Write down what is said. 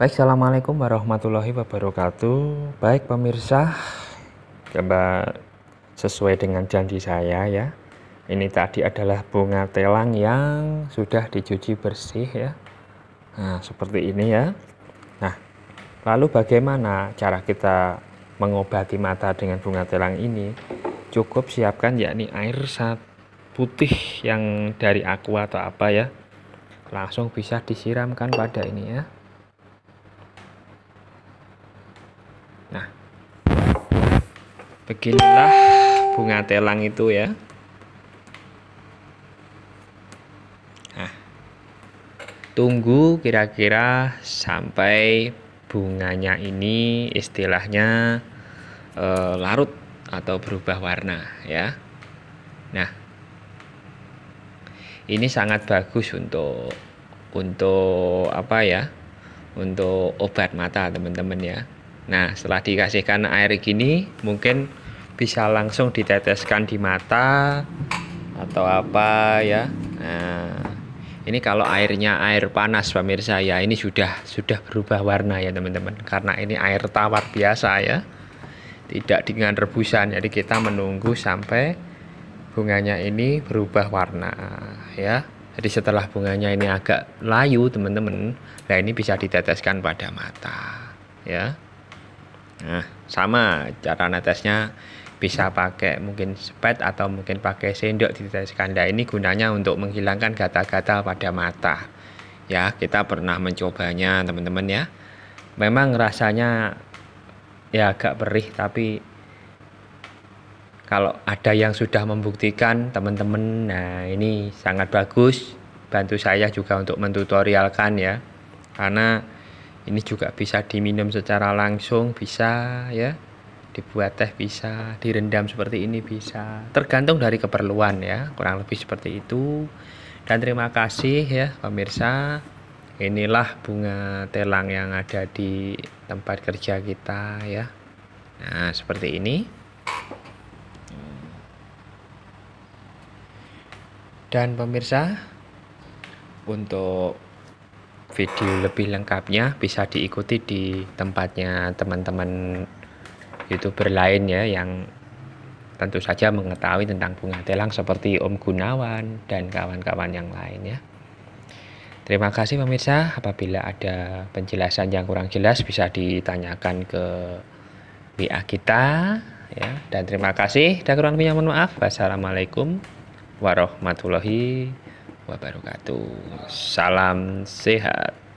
Baik, Assalamualaikum warahmatullahi wabarakatuh. Baik pemirsa, coba sesuai dengan janji saya ya. Ini tadi adalah bunga telang yang sudah dicuci bersih ya. Nah, seperti ini ya. Nah, lalu bagaimana cara kita mengobati mata dengan bunga telang ini? Cukup siapkan yakni air saat putih yang dari aqua atau apa ya langsung bisa disiramkan pada ini ya Beginilah bunga telang itu ya. Nah, tunggu kira-kira sampai bunganya ini istilahnya e, larut atau berubah warna ya. Nah, ini sangat bagus untuk untuk apa ya? Untuk obat mata teman-teman ya. Nah, setelah dikasihkan air gini, mungkin bisa langsung diteteskan di mata atau apa ya. Nah, ini kalau airnya air panas pemirsa ya, ini sudah sudah berubah warna ya teman-teman. Karena ini air tawar biasa ya. Tidak dengan rebusan. Jadi kita menunggu sampai bunganya ini berubah warna ya. Jadi setelah bunganya ini agak layu teman-teman, nah ini bisa diteteskan pada mata ya. Nah, sama cara netesnya bisa pakai mungkin sepet atau mungkin pakai sendok di tetes kanda ini gunanya untuk menghilangkan gatal-gatal pada mata. Ya, kita pernah mencobanya, teman-teman ya. Memang rasanya ya agak perih tapi kalau ada yang sudah membuktikan teman-teman, nah ini sangat bagus. Bantu saya juga untuk mentutorialkan ya. Karena ini juga bisa diminum secara langsung bisa ya dibuat teh bisa direndam seperti ini bisa tergantung dari keperluan ya kurang lebih seperti itu dan terima kasih ya pemirsa inilah bunga telang yang ada di tempat kerja kita ya nah seperti ini dan pemirsa untuk video lebih lengkapnya bisa diikuti di tempatnya teman-teman youtuber lain ya yang tentu saja mengetahui tentang bunga telang seperti Om Gunawan dan kawan-kawan yang lain ya. Terima kasih pemirsa, apabila ada penjelasan yang kurang jelas bisa ditanyakan ke WA kita ya. Dan terima kasih, dan kurang punya mohon maaf. Wassalamualaikum warahmatullahi wabarakatuh wabarakatuh. Salam sehat.